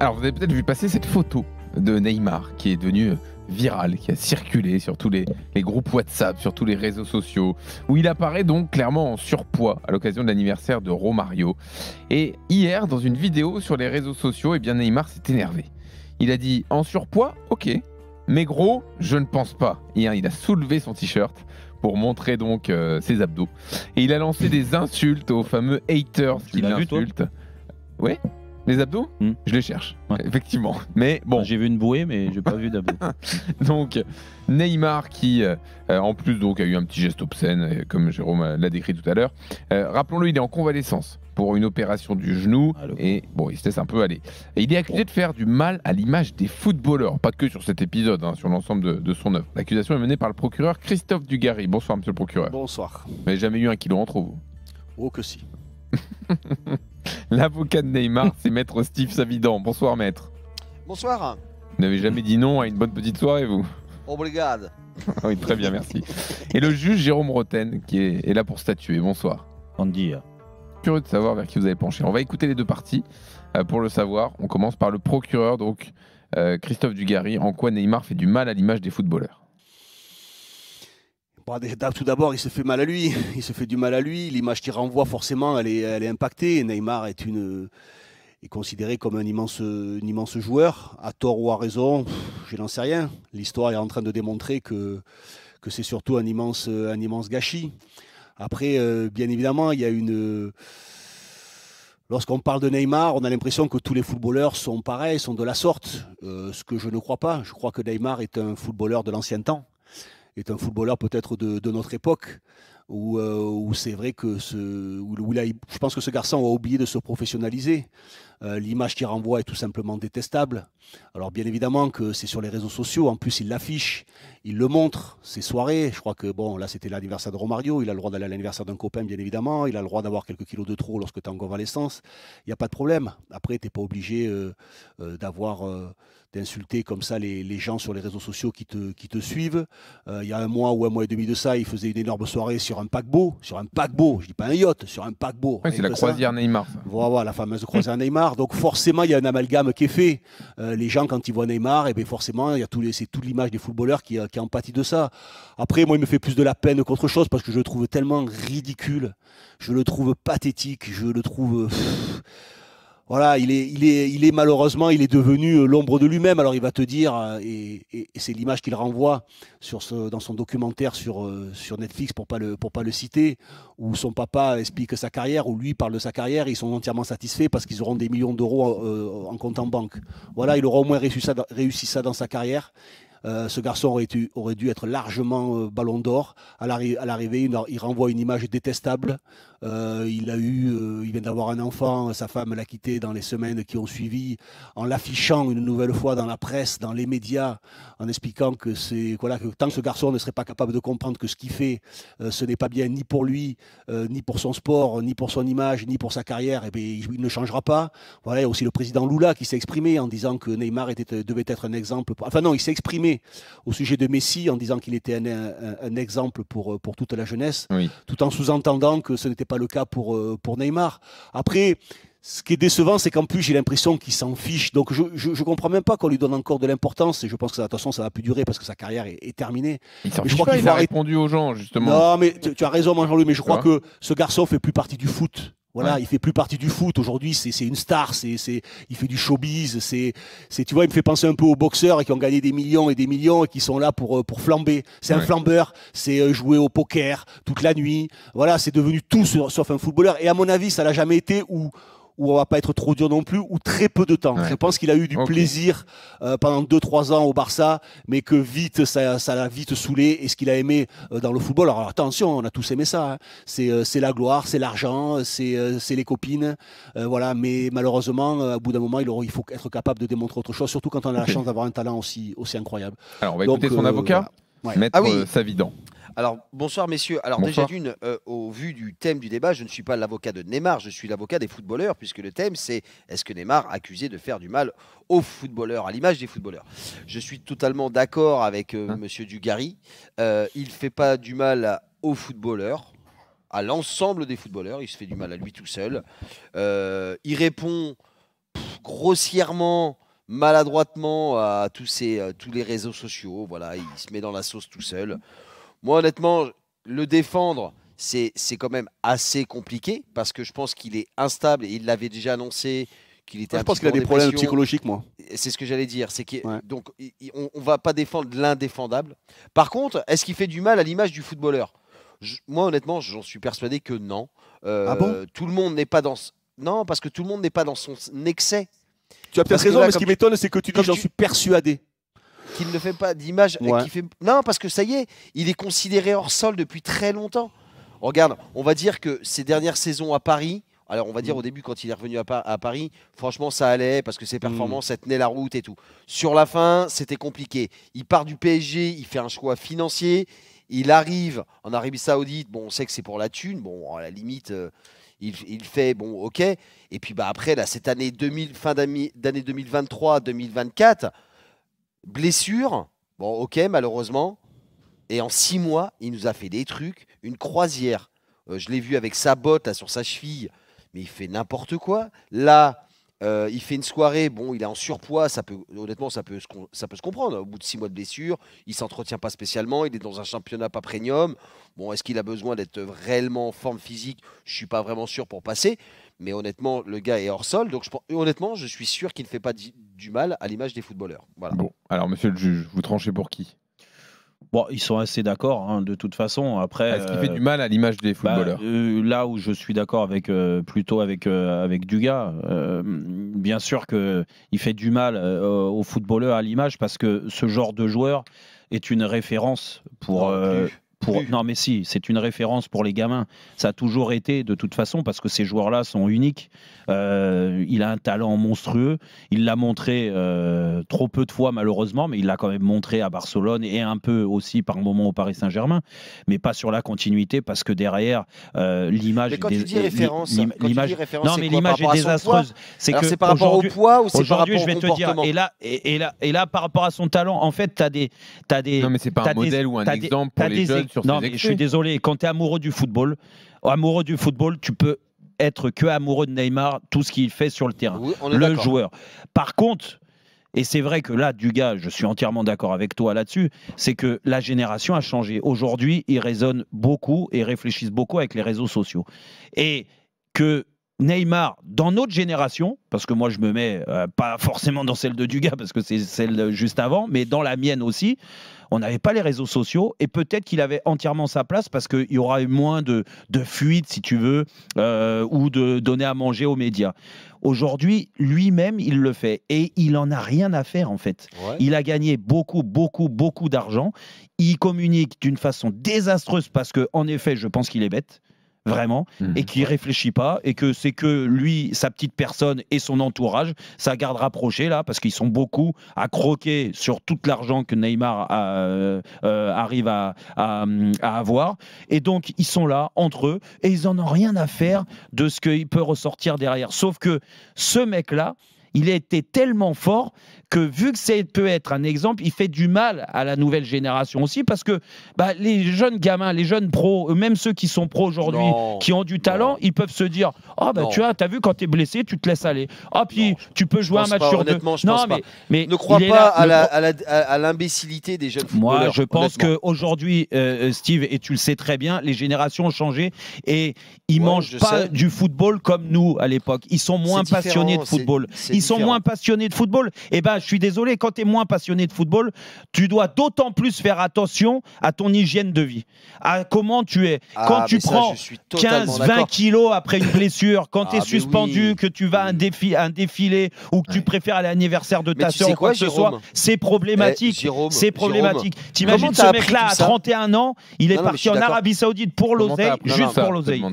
Alors, vous avez peut-être vu passer cette photo de Neymar qui est devenue euh, virale, qui a circulé sur tous les, groupes WhatsApp, sur tous les réseaux sociaux, où il apparaît donc clairement en surpoids à l'occasion de l'anniversaire de Romario. Et hier, dans une vidéo sur les réseaux sociaux, eh bien Neymar s'est énervé. Il a dit en surpoids, ok, mais gros, je ne pense pas. Hein, il a soulevé son t-shirt pour montrer donc euh, ses abdos. Et il a lancé des insultes aux fameux haters qui l'insultent. Ouais les abdos hmm. Je les cherche, effectivement. Mais bon. J'ai vu une bouée, mais j'ai pas vu d'abdos. donc Neymar qui, euh, en plus, donc a eu un petit geste obscène, euh, comme Jérôme euh, l'a décrit tout à l'heure. Rappelons-le, il est en convalescence pour une opération du genou ah, et bon, il se laisse un peu aller. il est accusé de faire du mal à l'image des footballeurs, pas que sur cet épisode, hein, sur l'ensemble de, son œuvre. L'accusation est menée par le procureur Christophe Dugarry. Bonsoir, monsieur le procureur. Bonsoir. Vous n'avez jamais eu un kilo entre vous Oh que si. L'avocat de Neymar, c'est maître Steve Savidan. Bonsoir, maître. Bonsoir. Vous n'avez jamais dit non à une bonne petite soirée, vous Obrigado. Ah oui, très bien, merci. Et le juge Jérôme Roten, qui est, là pour statuer. Bonsoir. on Curieux de savoir vers qui vous avez penché. On va écouter les deux parties. Euh, pour le savoir, on commence par le procureur, donc euh, Christophe Dugarry. En quoi Neymar fait du mal à l'image des footballeurs bah, tout d'abord, il se fait mal à lui. Il se fait du mal à lui. L'image qu'il renvoie, forcément, elle est, elle est impactée. Neymar est, une, est considéré comme un immense, immense joueur. À tort ou à raison, je n'en sais rien. L'histoire est en train de démontrer que, que c'est surtout un immense, un immense gâchis. Après, euh, bien évidemment, il y a une. Lorsqu'on parle de Neymar, on a l'impression que tous les footballeurs sont pareils, sont de la sorte, euh, ce que je ne crois pas. Je crois que Neymar est un footballeur de l'ancien temps est un footballeur peut-être de, de, notre époque, euh, où, c'est vrai que ce, je pense que ce garçon a oublié de se professionnaliser. Euh, l'image qu'il renvoie est tout simplement détestable. Alors bien évidemment que c'est sur les réseaux sociaux, en plus il l'affiche, il le montre, ses soirées, je crois que bon, là c'était l'anniversaire de Romario, il a le droit d'aller à l'anniversaire d'un copain bien évidemment, il a le droit d'avoir quelques kilos de trop lorsque tu es en convalescence, il n'y a pas de problème. Après, tu n'es pas obligé euh, d'avoir d'insulter comme ça les, gens sur les réseaux sociaux qui te, qui te suivent. Il y a un mois ou un mois et demi de ça, il faisait une énorme soirée sur un paquebot, sur un paquebot, je dis pas un yacht, sur un paquebot. c'est la croisière Neymar. Voilà, la fameuse croisière Neymar. Donc forcément, il y a un amalgame qui est fait. Euh, les gens, quand ils voient Neymar, et eh bien forcément, il y a tous c'est toute l'image des footballeurs qui, euh, qui empathie de ça. Après, moi, il me fait plus de la peine qu'autre chose parce que je le trouve tellement ridicule. Je le trouve pathétique. Je le trouve voilà, il est, il est, il est malheureusement, il est devenu euh, l'ombre de lui-même. Alors il va te dire, euh, et, c'est l'image qu'il renvoie sur ce, dans son documentaire sur, euh, sur Netflix pour pas le, pour pas le citer, où son papa explique sa carrière, où lui parle de sa carrière, ils sont entièrement satisfaits parce qu'ils auront des millions d'euros en, en, compte en banque. Voilà, il aura au moins réussi ça, réussi ça dans sa carrière. Euh, ce garçon aurait, dû, être largement euh, ballon d'or. À l'arrivée, il, renvoie une image détestable. Euh, il a eu, il vient d'avoir un enfant, sa femme l'a quitté dans les semaines qui ont suivi, en l'affichant une nouvelle fois dans la presse, dans les médias, en expliquant que tant que ce garçon ne serait pas capable de comprendre que ce qu'il fait, ce n'est pas bien ni pour lui, ni pour son sport, ni pour son image, ni pour sa carrière, et eh il ne changera pas. Voilà, il y a aussi le président Lula qui s'est exprimé en disant que Neymar devait être un exemple. Enfin non, il s'est exprimé au sujet de Messi en disant qu'il était un, exemple pour, euh, pour toute la jeunesse, tout en sous-entendant que ce n'était pas le cas pour, euh, pour Neymar. Après, ce qui est décevant, c'est qu'en plus, j'ai l'impression qu'il s'en fiche. Donc, je, ne comprends même pas qu'on lui donne encore de l'importance. Et je pense que, de ça va plus durer parce que sa carrière est, terminée. Il je crois qu'il a répondu aux gens, justement. Non, mais tu, as raison, Jean-Louis, mais je crois que ce garçon fait plus partie du foot. Voilà, il fait plus partie du foot aujourd'hui. C'est une star. C'est il fait du showbiz. C'est c'est tu vois, il me fait penser un peu aux boxeurs qui ont gagné des millions et des millions et qui sont là pour euh, pour flamber. C'est un flambeur. C'est euh, jouer au poker toute la nuit. Voilà, c'est devenu tout sauf un footballeur. Et à mon avis, ça l'a jamais été ou où on va pas être trop dur non plus, ou très peu de temps. Je pense qu'il a eu du plaisir euh, pendant 2-3 ans au Barça, mais que vite, ça, ça l'a vite saoulé. Et ce qu'il a aimé euh, dans le football, alors attention, on a tous aimé ça. Hein. Euh, c'est la gloire, c'est l'argent, c'est les copines. voilà, mais malheureusement, au bout d'un moment, il, il, faut être capable de démontrer autre chose, surtout quand on a la chance d'avoir un talent aussi, aussi incroyable. Alors on va écouter son avocat, voilà. ouais. Maître ah alors, bonsoir, messieurs. Alors, déjà d'une, euh, au vu du thème du débat, je ne suis pas l'avocat de Neymar, je suis l'avocat des footballeurs, puisque le thème, c'est est-ce que Neymar accusé de faire du mal aux footballeurs, à l'image des footballeurs Je suis totalement d'accord avec euh, hein monsieur Dugarry. Euh, il ne fait pas du mal aux footballeurs, à l'ensemble des footballeurs. Il se fait du mal à lui tout seul. il répond grossièrement maladroitement à tous, ces, tous les réseaux sociaux. Voilà, il se met dans la sauce tout seul. Moi, honnêtement, le défendre, c'est quand même assez compliqué parce que je pense qu'il est instable et il l'avait déjà annoncé. qu'il était instable. Ah, je pense qu'il a des problèmes psychologiques, moi. C'est ce que j'allais dire. C'est que donc on, on va pas défendre l'indéfendable. Par contre, est-ce qu'il fait du mal à l'image du footballeur Moi, honnêtement, j'en suis persuadé que non. Euh, ah bon tout le monde n'est pas dans non parce que tout le monde n'est pas dans son excès. Tu as peut-être raison, mais ce qui m'étonne, c'est que tu dis j'en suis persuadé. Il ne fait pas d'image. Fait... Non, parce que ça y est, il est considéré hors sol depuis très longtemps. Regarde, on va dire que ses dernières saisons à Paris, alors on va dire mm. au début quand il est revenu à, Paris, franchement ça allait parce que ses mm. performances, ça tenait la route et tout. Sur la fin, c'était compliqué. Il part du PSG, il fait un choix financier, il arrive en Arabie Saoudite, bon on sait que c'est pour la thune, bon à la limite euh, il, fait bon ok. Et puis bah après là cette année 2000, fin d'année 2023, 2024 Blessure, bon, ok, malheureusement. Et en six mois, il nous a fait des trucs, une croisière. Euh, je l'ai vu avec sa botte sur sa cheville, mais il fait n'importe quoi. Là, euh, il fait une soirée, bon, il est en surpoids, ça peut, honnêtement, ça peut, se, ça peut se comprendre. Au bout de six mois de blessure, il s'entretient pas spécialement, il est dans un championnat pas premium. Bon, est-ce qu'il a besoin d'être réellement en forme physique Je ne suis pas vraiment sûr pour passer. Mais honnêtement, le gars est hors sol. Donc, je, honnêtement, je suis sûr qu'il ne fait pas du mal à l'image des footballeurs. Bon, alors, monsieur le juge, vous tranchez pour qui Bon, ils sont assez d'accord, hein, de toute façon. Après, est-ce qu'il fait euh, du mal à l'image des bah, footballeurs euh, Là où je suis d'accord avec euh, plutôt avec avec Dugas, bien sûr que il fait du mal aux footballeurs à l'image parce que ce genre de joueur est une référence pour non, mais si, c'est une référence pour les gamins. Ça a toujours été, de toute façon, parce que ces joueurs-là sont uniques. Euh, il a un talent monstrueux. Il l'a montré euh, trop peu de fois, malheureusement, mais il l'a quand même montré à Barcelone et un peu aussi par moment au Paris Saint-Germain. Mais pas sur la continuité, parce que derrière, euh, l'image. mais l'image est désastreuse. C'est par rapport au poids ou c'est par rapport je vais te dire, et là, et, là, et là, par rapport à son talent, en fait, tu as des. As des non, mais c'est pas un modèle ou un exemple pour les jeunes non, mais je suis désolé. Quand tu es amoureux du football, amoureux du football, tu peux être que amoureux de Neymar, tout ce qu'il fait sur le terrain, le joueur. Par contre, et c'est vrai que là, du gars, je suis entièrement d'accord avec toi là-dessus, c'est que la génération a changé. Aujourd'hui, ils raisonnent beaucoup et réfléchissent beaucoup avec les réseaux sociaux. Et que Neymar dans notre génération, parce que moi je me mets euh, pas forcément dans celle de Duga, parce que c'est celle juste avant, mais dans la mienne aussi, on n'avait pas les réseaux sociaux et peut-être qu'il avait entièrement sa place parce qu'il y aura eu moins de, de fuites, si tu veux, euh, ou de donner à manger aux médias. Aujourd'hui, lui-même, il le fait et il n'en a rien à faire en fait. Il a gagné beaucoup, beaucoup, beaucoup d'argent. Il communique d'une façon désastreuse parce que, en effet, je pense qu'il est bête vraiment, mmh, et qui réfléchit pas, et que c'est que lui, sa petite personne et son entourage, ça garde rapproché là, parce qu'ils sont beaucoup à croquer sur tout l'argent que Neymar euh, euh, arrive à, à, avoir, et donc ils sont là entre eux, et ils en ont rien à faire de ce qu'il peut ressortir derrière. Sauf que ce mec là, il a été tellement fort que vu que ça peut être un exemple, il fait du mal à la nouvelle génération aussi parce que bah, les jeunes gamins, les jeunes pros, même ceux qui sont pros aujourd'hui, qui ont du talent, ils peuvent se dire oh, bah tu vois, t'as vu quand t'es blessé, tu te laisses aller. oh, puis tu peux jouer un match sur honnêtement, Je non pense mais, pas. mais ne crois pas à, l'imbécilité des jeunes footballeurs. Moi, je pense que aujourd'hui, euh, euh, Steve, et tu le sais très bien, les générations ont changé et ils mangent pas du football comme nous à l'époque. Ils sont moins passionnés de football. Ils sont moins passionnés de football. Et eh ben je suis désolé, quand tu es moins passionné de football, tu dois d'autant plus faire attention à ton hygiène de vie, à comment tu es. Ah, quand tu prends 15-20 kilos après une blessure, quand ah, tu es suspendu, que tu vas à un, défilé ou que tu préfères à l'anniversaire de ta sœur ou quoi que ce soit, c'est problématique. Eh, c'est problématique. T'imagines ce mec-là à 31 ans, il est parti en Arabie Saoudite pour l'oseille, juste pour l'oseille.